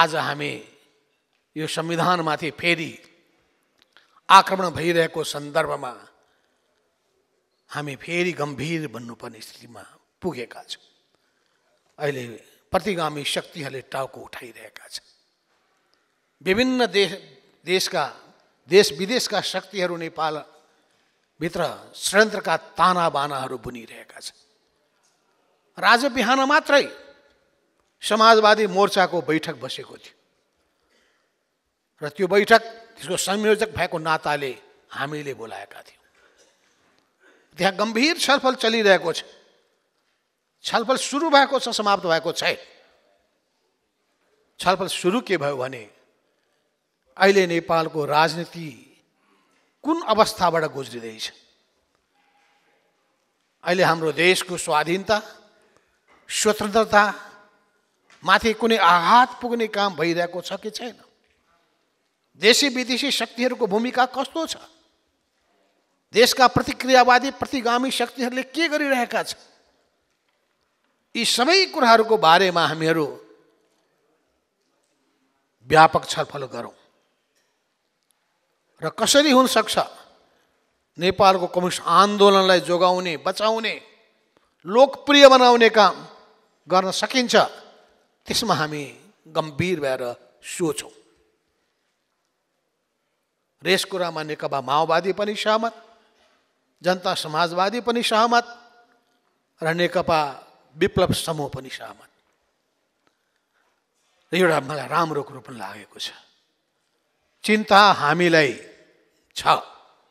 आज हामी यो संविधानमाथि फेरि आक्रमण भइरहेको सन्दर्भमा हामी फेरि गम्भीर बन्नुपर्ने स्थितिमा पुगेका छौँ अहिले प्रतिगामी शक्तिहरूले टाउको उठाइरहेका छन् विभिन्न देश देशका देश विदेशका शक्तिहरू नेपालभित्र षड्यन्त्रका ताना बानाहरू बुनिरहेका छन् र आज बिहान मात्रै समाजवादी मोर्चाको बैठक बसेको थियो र त्यो बैठक त्यसको संयोजक भएको नाताले हामीले बोलाएका थियौँ त्यहाँ गम्भीर छलफल चलिरहेको छ छलफल सुरु भएको छ समाप्त भएको छैन छलफल सुरु के भयो भने अहिले नेपालको राजनीति कुन अवस्थाबाट गुज्रिँदैछ अहिले हाम्रो देशको स्वाधीनता स्वतन्त्रता माथि कुनै आघात पुग्ने काम भइरहेको छ कि छैन देशी विदेशी शक्तिहरूको भूमिका कस्तो छ देशका प्रतिक्रियावादी प्रतिगामी शक्तिहरूले के गरिरहेका छन् यी सबै कुराहरूको बारेमा हामीहरू व्यापक छलफल गरौँ र कसरी हुनसक्छ नेपालको कम्युनिस्ट आन्दोलनलाई जोगाउने बचाउने लोकप्रिय बनाउने काम गर्न सकिन्छ त्यसमा हामी गम्भीर भएर सोचौँ रेस कुरामा नेकपा माओवादी पनि सहमत जनता समाजवादी पनि सहमत र नेकपा विप्लव समूह पनि सहमत र एउटा मलाई राम्रो कुरो पनि लागेको छ चिन्ता हामीलाई छ